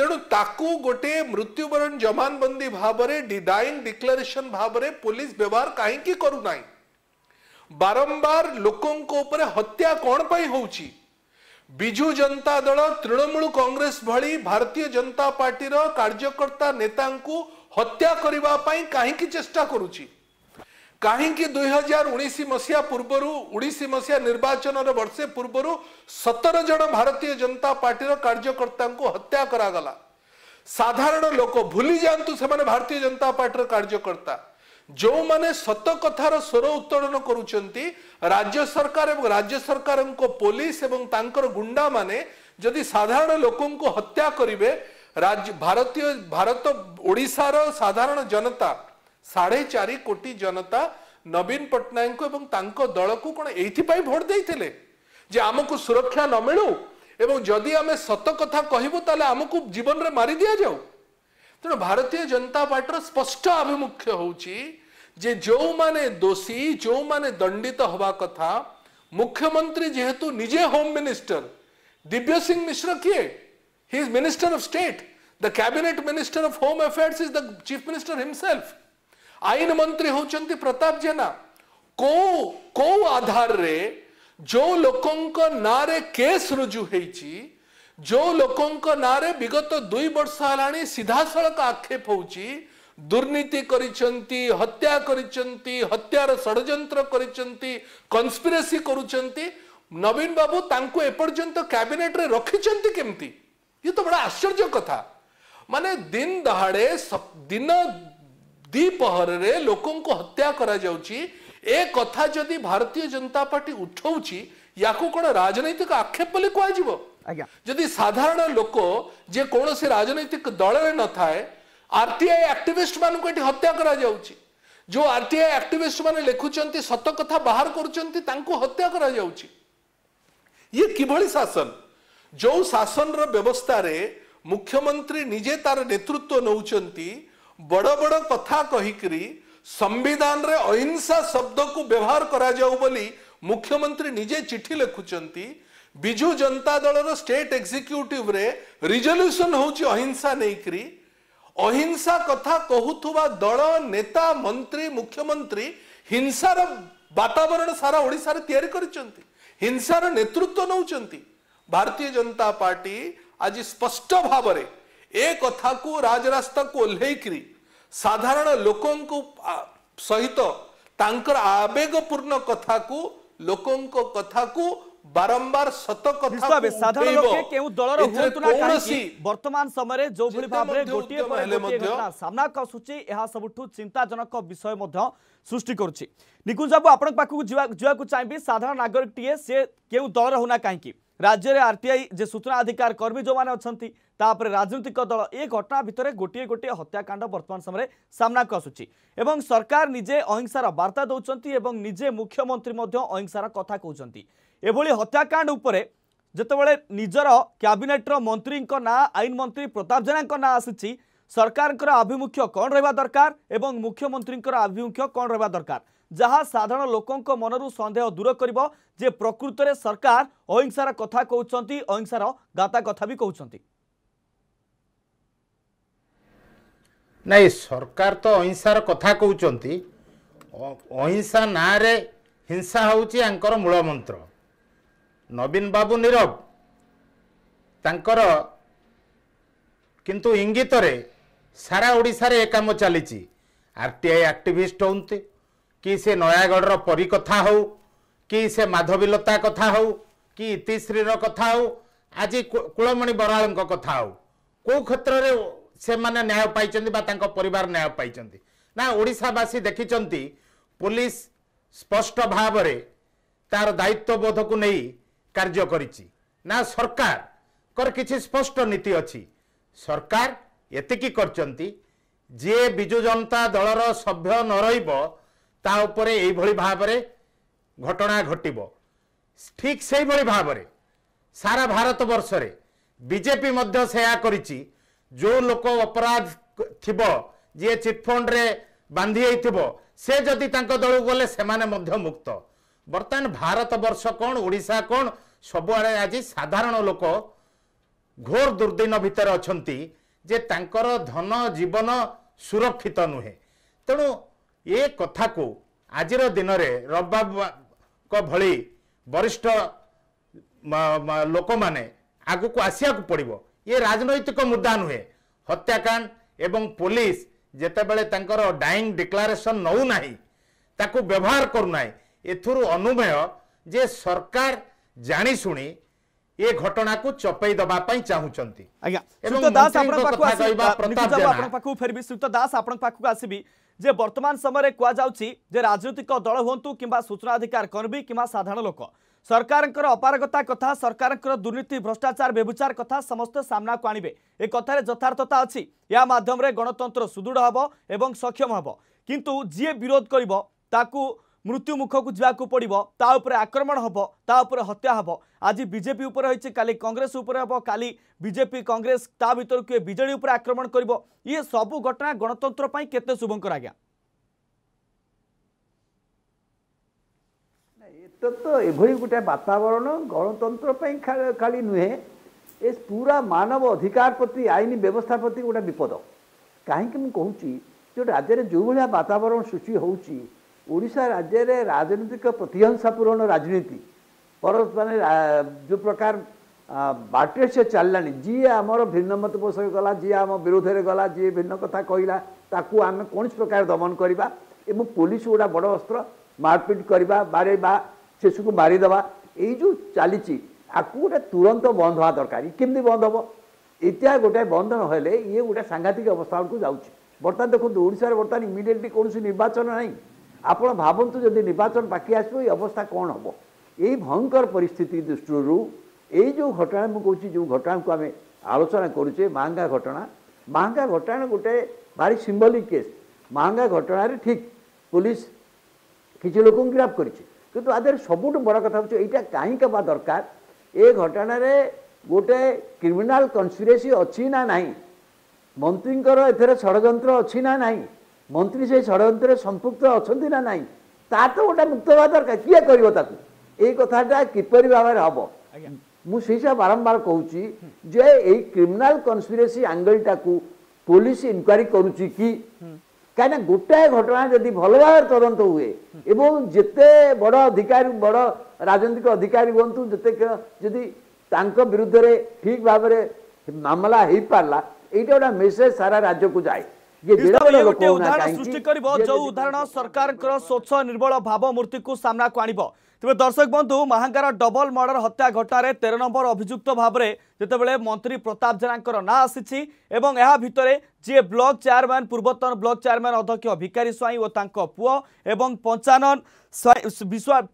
Speaker 2: ତେଣୁ ତାକୁ ଗୋଟିଏ ମୃତ୍ୟୁବରଣ ଜମାନବନ୍ଦୀ ଭାବରେ ଡିଡାଇଂ ଡିକ୍ଲାରେସନ ଭାବରେ ପୋଲିସ ବ୍ୟବହାର କାହିଁକି କରୁନାହିଁ ବାରମ୍ବାର ଲୋକଙ୍କ ଉପରେ ହତ୍ୟା କ'ଣ ପାଇଁ ହେଉଛି ବିଜୁ ଜନତା ଦଳ ତୃଣମୂଳ କଂଗ୍ରେସ ଭଳି ଭାରତୀୟ ଜନତା ପାର୍ଟିର କାର୍ଯ୍ୟକର୍ତ୍ତା ନେତାଙ୍କୁ ହତ୍ୟା କରିବା ପାଇଁ କାହିଁକି ଚେଷ୍ଟା କରୁଛି କାହିଁକି ଦୁଇ ହଜାର ଉଣେଇଶ ମସିହା ପୂର୍ବରୁ ଉଣେଇଶ ମସିହା ନିର୍ବାଚନର ବର୍ଷେ ପୂର୍ବରୁ ସତର ଜଣ ଭାରତୀୟ ଜନତା ପାର୍ଟିର କାର୍ଯ୍ୟକର୍ତ୍ତାଙ୍କୁ ହତ୍ୟା କରାଗଲା ସାଧାରଣ ଲୋକ ଭୁଲି ଯାଆନ୍ତୁ ସେମାନେ ଭାରତୀୟ ଜନତା ପାର୍ଟିର କାର୍ଯ୍ୟକର୍ତ୍ତା ଯେଉଁମାନେ ସତ କଥାର ସ୍ୱର ଉତ୍ତୋଳନ କରୁଛନ୍ତି ରାଜ୍ୟ ସରକାର ଏବଂ ରାଜ୍ୟ ସରକାରଙ୍କ ପୋଲିସ ଏବଂ ତାଙ୍କର ଗୁଣ୍ଡାମାନେ ଯଦି ସାଧାରଣ ଲୋକଙ୍କୁ ହତ୍ୟା କରିବେ ଭାରତୀୟ ଭାରତ ଓଡ଼ିଶାର ସାଧାରଣ ଜନତା ସାଢେ ଚାରି କୋଟି ଜନତା ନବୀନ ପଟ୍ଟନାୟକଙ୍କୁ ଏବଂ ତାଙ୍କ ଦଳକୁ କ'ଣ ଏଇଥିପାଇଁ ଭୋଟ ଦେଇଥିଲେ ଯେ ଆମକୁ ସୁରକ୍ଷା ନ ମିଳୁ ଏବଂ ଯଦି ଆମେ ସତ କଥା କହିବୁ ତାହେଲେ ଆମକୁ ଜୀବନରେ ମାରି ଦିଆଯାଉ तेना भारतीय जनता पार्टी स्पष्ट आभिमुख्य जे जो माने दोषी जो माने दंडित हवा कथा मुख्यमंत्री जेहेतु निजे होम मिनिस्टर दिव्य सिंह मिश्र किए he is minister of state the cabinet minister of home affairs is the chief minister himself आईन मंत्री होंगे प्रताप जेना को को आधार रे जो लोकों नारे केस रुजु ଯେଉଁ ଲୋକଙ୍କ ନାଁରେ ବିଗତ ଦୁଇ ବର୍ଷ ହେଲାଣି ସିଧାସଳଖ ଆକ୍ଷେପ ହେଉଛି ଦୁର୍ନୀତି କରିଛନ୍ତି ହତ୍ୟା କରିଛନ୍ତି ହତ୍ୟାର ଷଡ଼ଯନ୍ତ୍ର କରିଛନ୍ତି କନସ୍ପିରେସି କରୁଛନ୍ତି ନବୀନ ବାବୁ ତାଙ୍କୁ ଏପର୍ଯ୍ୟନ୍ତ କ୍ୟାବିନେଟ୍ରେ ରଖିଛନ୍ତି କେମିତି ଇଏ ତ ବଡ଼ ଆଶ୍ଚର୍ଯ୍ୟ କଥା ମାନେ ଦିନ ଦହାଡ଼େ ଦିନ ଦ୍ୱିପହରରେ ଲୋକଙ୍କୁ ହତ୍ୟା କରାଯାଉଛି ଏ କଥା ଯଦି ଭାରତୀୟ ଜନତା ପାର୍ଟି ଉଠଉଛି ୟାକୁ କ'ଣ ରାଜନୈତିକ ଆକ୍ଷେପ ବୋଲି କୁହାଯିବ ଆଜ୍ଞା ଯଦି ସାଧାରଣ ଲୋକ ଯେ କୌଣସି ରାଜନୈତିକ ଦଳରେ ନଥାଏ ଟି ଆଇ ଆକ୍ଟିଭିଷ୍ଟ ମାନଙ୍କୁ ଏଠି ହତ୍ୟା କରାଯାଉଛି ଯେଉଁ ଆର୍ଟିଆଇ ଆକ୍ଟିଭିଷ୍ଟ ମାନେ ଲେଖୁଛନ୍ତି ସତ କଥା ବାହାର କରୁଛନ୍ତି ତାଙ୍କୁ ହତ୍ୟା କରାଯାଉଛି ଇଏ କିଭଳି ଶାସନ ଯେଉଁ ଶାସନର ବ୍ୟବସ୍ଥାରେ ମୁଖ୍ୟମନ୍ତ୍ରୀ ନିଜେ ତାର ନେତୃତ୍ୱ ନେଉଛନ୍ତି ବଡ଼ ବଡ଼ କଥା କହିକିରି ସମ୍ବିଧାନରେ ଅହିଂସା ଶବ୍ଦକୁ ବ୍ୟବହାର କରାଯାଉ ବୋଲି ମୁଖ୍ୟମନ୍ତ୍ରୀ ନିଜେ ଚିଠି ଲେଖୁଛନ୍ତି ବିଜୁ ଜନତା ଦଳର ଷ୍ଟେଟ୍ ଏକ୍ଜିକ୍ୟୁଟିଭରେ ରିଜଲ୍ୟୁସନ୍ ହେଉଛି ଅହିଂସା ନେଇକରି ଅହିଂସା କଥା କହୁଥିବା ଦଳ ନେତା ମନ୍ତ୍ରୀ ମୁଖ୍ୟମନ୍ତ୍ରୀ ହିଂସାର ବାତାବରଣ ସାରା ଓଡ଼ିଶାରେ ତିଆରି କରିଛନ୍ତି ହିଂସାର ନେତୃତ୍ୱ ନେଉଛନ୍ତି ଭାରତୀୟ ଜନତା ପାର୍ଟି ଆଜି ସ୍ପଷ୍ଟ ଭାବରେ ଏ କଥାକୁ ରାଜରାସ୍ତାକୁ ଓହ୍ଲେଇକରି ସାଧାରଣ ଲୋକଙ୍କ ସହିତ ତାଙ୍କର ଆବେଗପୂର୍ଣ୍ଣ କଥାକୁ ଲୋକଙ୍କ କଥାକୁ বারম্বার সত কথা সাধারণ লোকে কেউ দলর হুঁতু না কাহিঁকি
Speaker 1: বর্তমান সময়ে যেভাবে ভাবে গোটিয়ে পরে গোটিয়ে ঘটনা সামনা কসুচি এহা সবুঠু চিন্তাজনক বিষয় মধ্য সৃষ্টি করছি নিকুঞ্জ বাবু আপনার পাখু যাওয়া চাইবি সাধারণ নাগরিকটিয়ে সে কেউ দলর হো না কাহিঁকি রাজ্যের আরটিআই যে সূচনা অধিকার কর্মী যে অনেক তাপরে রাজনৈতিক দল এ ঘটনা ভিতরে গোটিয়ে গোটিয়ে হত্যাকাণ্ড বর্তমান সময় সামনাকু আসুচি এবং সরকার নিজে অহিংসার বার্তা দৌঁচ এবং নিজে মুখ্যমন্ত্রী মধ্য অহিংসার কথা কৌঁচ ଏଭଳି ହତ୍ୟାକାଣ୍ଡ ଉପରେ ଯେତେବେଳେ ନିଜର କ୍ୟାବିନେଟ୍ର ମନ୍ତ୍ରୀଙ୍କ ନାଁ ଆଇନ ମନ୍ତ୍ରୀ ପ୍ରତାପ ଜେନାଙ୍କ ନାଁ ଆସିଛି ସରକାରଙ୍କର ଆଭିମୁଖ୍ୟ କ'ଣ ରହିବା ଦରକାର ଏବଂ ମୁଖ୍ୟମନ୍ତ୍ରୀଙ୍କର ଆଭିମୁଖ୍ୟ କ'ଣ ରହିବା ଦରକାର ଯାହା ସାଧାରଣ ଲୋକଙ୍କ ମନରୁ ସନ୍ଦେହ ଦୂର କରିବ ଯେ ପ୍ରକୃତରେ ସରକାର ଅହିଂସାର କଥା କହୁଛନ୍ତି ଅହିଂସାର ଗାତା କଥା ବି କହୁଛନ୍ତି
Speaker 3: ନାଇଁ ସରକାର ତ ଅହିଂସାର କଥା କହୁଛନ୍ତି ଅହିଂସା ନାଁରେ ହିଂସା ହେଉଛି ଆଙ୍କର ମୂଳମନ୍ତ୍ର ନବୀନ ବାବୁ ନିରବ ତାଙ୍କର କିନ୍ତୁ ଇଙ୍ଗିତରେ ସାରା ଓଡ଼ିଶାରେ ଏ କାମ ଚାଲିଛି ଆର୍ ଟି ଆଇ ଆକ୍ଟିଭିଷ୍ଟ ହୁଅନ୍ତି କି ସେ ନୟାଗଡ଼ର ପରି କଥା ହେଉ କି ସେ ମାଧବୀଲତା କଥା ହେଉ କି ଇତିଶ୍ରୀର କଥା ହେଉ ଆଜି କୁଳମଣି ବରାଳଙ୍କ କଥା ହେଉ କେଉଁ କ୍ଷେତ୍ରରେ ସେମାନେ ନ୍ୟାୟ ପାଇଛନ୍ତି ବା ତାଙ୍କ ପରିବାର ନ୍ୟାୟ ପାଇଛନ୍ତି ନା ଓଡ଼ିଶାବାସୀ ଦେଖିଛନ୍ତି ପୋଲିସ ସ୍ପଷ୍ଟ ଭାବରେ ତାର ଦାୟିତ୍ୱବୋଧକୁ ନେଇ କାର୍ଯ୍ୟ କରିଛି ନା ସରକାରଙ୍କର କିଛି ସ୍ପଷ୍ଟ ନୀତି ଅଛି ସରକାର ଏତିକି କରିଛନ୍ତି ଯିଏ ବିଜୁ ଜନତା ଦଳର ସଭ୍ୟ ନ ରହିବ ତା ଉପରେ ଏଇଭଳି ଭାବରେ ଘଟଣା ଘଟିବ ଠିକ୍ ସେଇଭଳି ଭାବରେ ସାରା ଭାରତବର୍ଷରେ ବିଜେପି ମଧ୍ୟ ସେୟା କରିଛି ଯେଉଁ ଲୋକ ଅପରାଧ ଥିବ ଯିଏ ଚିଟ୍ଫଣ୍ଡରେ ବାନ୍ଧି ହେଇଥିବ ସେ ଯଦି ତାଙ୍କ ଦଳକୁ ଗଲେ ସେମାନେ ମଧ୍ୟ ମୁକ୍ତ ବର୍ତ୍ତମାନ ଭାରତବର୍ଷ କ'ଣ ଓଡ଼ିଶା କ'ଣ ସବୁଆଡ଼େ ଆଜି ସାଧାରଣ ଲୋକ ଘୋର ଦୁର୍ଦ୍ଦିନ ଭିତରେ ଅଛନ୍ତି ଯେ ତାଙ୍କର ଧନ ଜୀବନ ସୁରକ୍ଷିତ ନୁହେଁ ତେଣୁ ଏ କଥାକୁ ଆଜିର ଦିନରେ ରବାବାଙ୍କ ଭଳି ବରିଷ୍ଠ ଲୋକମାନେ ଆଗକୁ ଆସିବାକୁ ପଡ଼ିବ ଏ ରାଜନୈତିକ ମୁଦ୍ଦା ନୁହେଁ ହତ୍ୟାକାଣ୍ଡ ଏବଂ ପୋଲିସ ଯେତେବେଳେ ତାଙ୍କର ଡାଇଂ ଡିକ୍ଲାରେସନ୍ ନେଉନାହିଁ ତାକୁ ବ୍ୟବହାର କରୁନାହିଁ ଏଥିରୁ ଅନୁମେୟ ଯେ ସରକାର ଜାଣିଶୁଣି ଏ ଘଟଣାକୁ ଚପେଇ ଦେବା ପାଇଁ ଚାହୁଁଛନ୍ତି ଆଜ୍ଞା ଶ୍ରୀତ ଦାସ ଆପଣଙ୍କ ପାଖକୁ ଆସିବି ଆପଣଙ୍କ
Speaker 1: ପାଖକୁ ଫେରିବି ଶ୍ରୀତ ଦାସ ଆପଣଙ୍କ ପାଖକୁ ଆସିବି ଯେ ବର୍ତ୍ତମାନ ସମୟରେ କୁହାଯାଉଛି ଯେ ରାଜନୈତିକ ଦଳ ହୁଅନ୍ତୁ କିମ୍ବା ସୂଚନାଧିକାର କର୍ମୀ କିମ୍ବା ସାଧାରଣ ଲୋକ ସରକାରଙ୍କର ଅପାରଗତା କଥା ସରକାରଙ୍କର ଦୁର୍ନୀତି ଭ୍ରଷ୍ଟାଚାର ବ୍ୟବୁଚାର କଥା ସମସ୍ତେ ସାମ୍ନାକୁ ଆଣିବେ ଏ କଥାରେ ଯଥାର୍ଥତା ଅଛି ଏହା ମାଧ୍ୟମରେ ଗଣତନ୍ତ୍ର ସୁଦୃଢ଼ ହେବ ଏବଂ ସକ୍ଷମ ହେବ କିନ୍ତୁ ଯିଏ ବିରୋଧ କରିବ ତାକୁ ମୃତ୍ୟୁ ମୁଖକୁ ଯିବାକୁ ପଡ଼ିବ ତା ଉପରେ ଆକ୍ରମଣ ହେବ ତା ଉପରେ ହତ୍ୟା ହେବ ଆଜି ବିଜେପି ଉପରେ ହୋଇଛି କାଲି କଂଗ୍ରେସ ଉପରେ ହେବ କାଲି ବିଜେପି କଂଗ୍ରେସ ତା ଭିତରୁ କିଏ ବିଜେଡ଼ି ଉପରେ ଆକ୍ରମଣ କରିବ ଇଏ ସବୁ ଘଟଣା ଗଣତନ୍ତ୍ର ପାଇଁ କେତେ ଶୁଭଙ୍କର ଆଜ୍ଞା
Speaker 4: এটা তো এভাবে গোটে বাতাবরণ গণতন্ত্র খালি নুহে এ পুরা মানব অধিকার প্রতি আইন ব্যবস্থা প্রতি গোটে বিপদ কাহিকি মু কুচি যে রাজ্যের যেভাবে বাতাবরণ সৃষ্টি হচ্ছে ଓଡ଼ିଶା ରାଜ୍ୟରେ ରାଜନୈତିକ ପ୍ରତିହଂସା ପୂରଣ ରାଜନୀତି ପର ମାନେ ଯେଉଁ ପ୍ରକାର ବାଟରେ ସେ ଚାଲିଲାଣି ଯିଏ ଆମର ଭିନ୍ନ ମତ ପୋଷକ ଗଲା ଯିଏ ଆମ ବିରୋଧରେ ଗଲା ଯିଏ ଭିନ୍ନ କଥା କହିଲା ତାକୁ ଆମେ କୌଣସି ପ୍ରକାର ଦମନ କରିବା ଏବଂ ପୋଲିସ ଗୋଟା ବଡ଼ ଅସ୍ତ୍ର ମାରପିଟ କରିବା ମାରେଇବା ଶିଶୁକୁ ମାରିଦେବା ଏଇ ଯେଉଁ ଚାଲିଛି ଆକୁ ଗୋଟେ ତୁରନ୍ତ ବନ୍ଦ ହେବା ଦରକାର କେମିତି ବନ୍ଦ ହେବ ଏଇଟା ଗୋଟାଏ ବନ୍ଦ ନହେଲେ ଇଏ ଗୋଟେ ସାଂଘାତିକ ଅବସ୍ଥା ଅବସ୍ଥାକୁ ଯାଉଛି ବର୍ତ୍ତମାନ ଦେଖନ୍ତୁ ଓଡ଼ିଶାରେ ବର୍ତ୍ତମାନ ଇମିଡ଼ିଏଟଲି କୌଣସି ନିର୍ବାଚନ ନାହିଁ ଆପଣ ଭାବନ୍ତୁ ଯଦି ନିର୍ବାଚନ ପାଖି ଆସିବ ଏଇ ଅବସ୍ଥା କ'ଣ ହେବ ଏଇ ଭୟଙ୍କର ପରିସ୍ଥିତି ଦୃଷ୍ଟିରୁ ଏଇ ଯେଉଁ ଘଟଣା ମୁଁ କହୁଛି ଯେଉଁ ଘଟଣାକୁ ଆମେ ଆଲୋଚନା କରୁଛେ ମାହାଙ୍ଗା ଘଟଣା ମାହାଙ୍ଗା ଘଟଣା ଗୋଟେ ଭାରି ସିମ୍ବଲିକ୍ କେସ୍ ମାହାଙ୍ଗା ଘଟଣାରେ ଠିକ୍ ପୋଲିସ କିଛି ଲୋକଙ୍କୁ ଗିରଫ କରିଛି କିନ୍ତୁ ଆଦେହରେ ସବୁଠୁ ବଡ଼ କଥା ହେଉଛି ଏଇଟା କାହିଁକି ହେବା ଦରକାର ଏ ଘଟଣାରେ ଗୋଟେ କ୍ରିମିନାଲ୍ କନସ୍ପିରେସି ଅଛି ନା ନାହିଁ ମନ୍ତ୍ରୀଙ୍କର ଏଥିରେ ଷଡ଼ଯନ୍ତ୍ର ଅଛି ନା ନାହିଁ ମନ୍ତ୍ରୀ ସେ ଷଡ଼ଯନ୍ତ୍ରରେ ସମ୍ପୃକ୍ତ ଅଛନ୍ତି ନା ନାହିଁ ତା ତ ଗୋଟେ ମୁକ୍ତ ହେବା ଦରକାର କିଏ କରିବ ତାକୁ ଏଇ କଥାଟା କିପରି ଭାବରେ ହେବ ମୁଁ ସେଇ ସବୁ ବାରମ୍ବାର କହୁଛି ଯେ ଏଇ କ୍ରିମିନାଲ କନ୍ସପିରେସି ଆଙ୍ଗଲଟାକୁ ପୋଲିସ ଇନକ୍ୱାରି କରୁଛି କି କାହିଁକିନା ଗୋଟାଏ ଘଟଣା ଯଦି ଭଲ ଭାବରେ ତଦନ୍ତ ହୁଏ ଏବଂ ଯେତେ ବଡ଼ ଅଧିକାରୀ ବଡ଼ ରାଜନୈତିକ ଅଧିକାରୀ ହୁଅନ୍ତୁ ଯେତେ ଯଦି ତାଙ୍କ ବିରୁଦ୍ଧରେ ଠିକ୍ ଭାବରେ ମାମଲା ହେଇପାରିଲା ଏଇଟା ଗୋଟେ ମେସେଜ୍ ସାରା ରାଜ୍ୟକୁ ଯାଏ ଇଏ ଗୋଟିଏ ଉଦାହରଣ
Speaker 1: ସୃଷ୍ଟି କରିବ ଯେଉଁ ଉଦାହରଣ ସରକାରଙ୍କର ସ୍ୱଚ୍ଛ ନିର୍ମଳ ଭାବମୂର୍ତ୍ତିକୁ ସାମ୍ନାକୁ ଆଣିବ ତେବେ ଦର୍ଶକ ବନ୍ଧୁ ମାହାଙ୍ଗାର ଡବଲ ମର୍ଡର ହତ୍ୟା ଘଟଣାରେ ତେର ନମ୍ବର ଅଭିଯୁକ୍ତ ଭାବରେ ଯେତେବେଳେ ମନ୍ତ୍ରୀ ପ୍ରତାପ ଜେନାଙ୍କର ନାଁ ଆସିଛି ଏବଂ ଏହା ଭିତରେ ଯିଏ ବ୍ଲକ ଚେୟାରମ୍ୟାନ ପୂର୍ବତନ ବ୍ଲକ ଚେୟାରମ୍ୟାନ ଅଧ୍ୟକ୍ଷ ଭିକାରୀ ସ୍ୱାଇଁ ଓ ତାଙ୍କ ପୁଅ ଏବଂ ପଞ୍ଚାନନ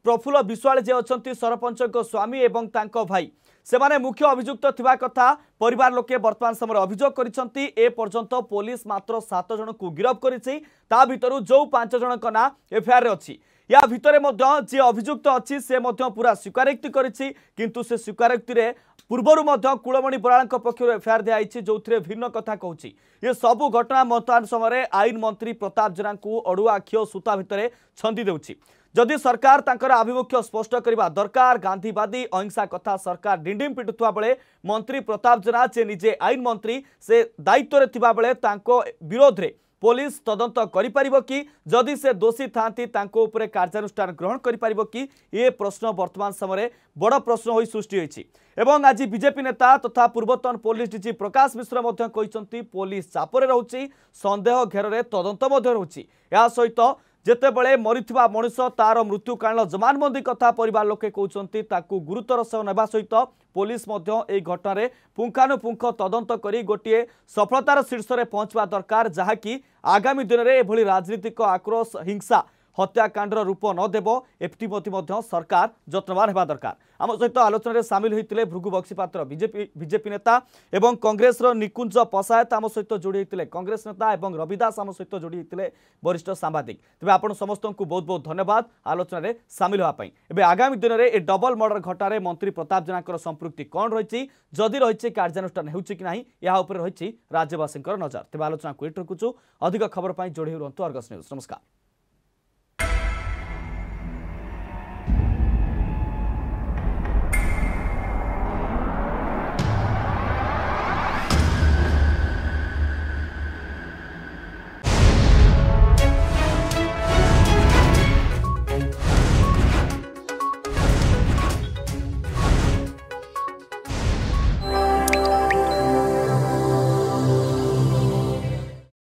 Speaker 1: ପ୍ରଫୁଲ୍ଲ ବିଶ୍ୱାଳ ଯିଏ ଅଛନ୍ତି ସରପଞ୍ଚଙ୍କ ସ୍ୱାମୀ ଏବଂ ତାଙ୍କ ଭାଇ ସେମାନେ ମୁଖ୍ୟ ଅଭିଯୁକ୍ତ ଥିବା କଥା ପରିବାର ଲୋକେ ବର୍ତ୍ତମାନ ସମୟରେ ଅଭିଯୋଗ କରିଛନ୍ତି ଏ ପର୍ଯ୍ୟନ୍ତ ପୋଲିସ ମାତ୍ର ସାତ ଜଣଙ୍କୁ ଗିରଫ କରିଛି ତା ଭିତରୁ ଯେଉଁ ପାଞ୍ଚ ଜଣଙ୍କ ନାଁ ଏଫଆଇଆର୍ରେ ଅଛି ୟା ଭିତରେ ମଧ୍ୟ ଯିଏ ଅଭିଯୁକ୍ତ ଅଛି ସେ ମଧ୍ୟ ପୁରା ସ୍ୱୀକାରୋକ୍ତି କରିଛି କିନ୍ତୁ ସେ ସ୍ୱୀକାରୋକ୍ତିରେ ପୂର୍ବରୁ ମଧ୍ୟ କୁଳମଣି ବରାଳଙ୍କ ପକ୍ଷରୁ ଏଫଆଇଆର୍ ଦିଆଯାଇଛି ଯେଉଁଥିରେ ଭିନ୍ନ କଥା କହୁଛି ଏ ସବୁ ଘଟଣା ବର୍ତ୍ତମାନ ସମୟରେ ଆଇନ ମନ୍ତ୍ରୀ ପ୍ରତାପ ଜେନାଙ୍କୁ ଅଡ଼ୁଆ ଆଖିଓ ସୂତା ଭିତରେ ଛନ୍ଦି ଦେଉଛି ଯଦି ସରକାର ତାଙ୍କର ଆଭିମୁଖ୍ୟ ସ୍ପଷ୍ଟ କରିବା ଦରକାର ଗାନ୍ଧୀବାଦୀ ଅହିଂସା କଥା ସରକାର ଡିଣ୍ଡିମ୍ ପିଟୁଥିବା ବେଳେ ମନ୍ତ୍ରୀ ପ୍ରତାପ ଜେନା ଯେ ନିଜେ ଆଇନ ମନ୍ତ୍ରୀ ସେ ଦାୟିତ୍ୱରେ ଥିବାବେଳେ ତାଙ୍କ ବିରୋଧରେ ପୋଲିସ ତଦନ୍ତ କରିପାରିବ କି ଯଦି ସେ ଦୋଷୀ ଥାନ୍ତି ତାଙ୍କ ଉପରେ କାର୍ଯ୍ୟାନୁଷ୍ଠାନ ଗ୍ରହଣ କରିପାରିବ କି ଏ ପ୍ରଶ୍ନ ବର୍ତ୍ତମାନ ସମୟରେ ବଡ଼ ପ୍ରଶ୍ନ ହୋଇ ସୃଷ୍ଟି ହୋଇଛି ଏବଂ ଆଜି ବିଜେପି ନେତା ତଥା ପୂର୍ବତନ ପୋଲିସ ଡିଜି ପ୍ରକାଶ ମିଶ୍ର ମଧ୍ୟ କହିଛନ୍ତି ପୋଲିସ ଚାପରେ ରହୁଛି ସନ୍ଦେହ ଘେରରେ ତଦନ୍ତ ମଧ୍ୟ ରହୁଛି ଏହା ସହିତ ଯେତେବେଳେ ମରିଥିବା ମଣିଷ ତାର ମୃତ୍ୟୁକାଳୀନ ଜମାନବନ୍ଦୀ କଥା ପରିବାର ଲୋକେ କହୁଛନ୍ତି ତାକୁ ଗୁରୁତର ସହ ନେବା ସହିତ ପୋଲିସ ମଧ୍ୟ ଏହି ଘଟଣାରେ ପୁଙ୍ଖାନୁପୁଙ୍ଖ ତଦନ୍ତ କରି ଗୋଟିଏ ସଫଳତାର ଶୀର୍ଷରେ ପହଞ୍ଚିବା ଦରକାର ଯାହାକି ଆଗାମୀ ଦିନରେ ଏଭଳି ରାଜନୀତିକ ଆକ୍ରୋଶ ହିଂସା হত্যাকাণ্ডর রূপ নদেব এপ্রতি মধ্যে সরকার যত্নবান হওয়া দরকার আম সহিত আলোচনায় সামিল হয়েছে ভৃগু বক্সিপাত্র বিজেপি বিজেপি নেতা এবং কংগ্রেসর নিকুঞ্জ পশায়ত আম সহিত যোড়ি হয়েছে কংগ্রেস নেতা এবং রবি দাস আম সহিত যোড়ি হয়েছে বরিষ্ঠ সাংবাদিক তবে আপনার সমস্ত বহুত বহুত ধন্যবাদ আলোচনায় সামিল হওয়া এবে আগামী দিনের এই ডবল মর্ডর ঘটনার মন্ত্রী প্রতাপ জেলাঙ্কর সম্পৃক্তি কণ রয়েছে যদি রয়েছে কার্যানুষ্ঠান হচ্ছে কি না ଏହା ଉପରେ ରହିଛି ରାଜ୍ୟବାସୀଙ୍କର ନଜର ତେବେ ଆଲୋଚନାକୁ ଏଠି ରଖୁଛୁ ଅଧିକ ଖବର ପାଇଁ ଯୋଡ଼ି ରୁହନ୍ତୁ ଅର୍ଗସ୍ ନ୍ୟୁଜ୍ ନମସ୍କାର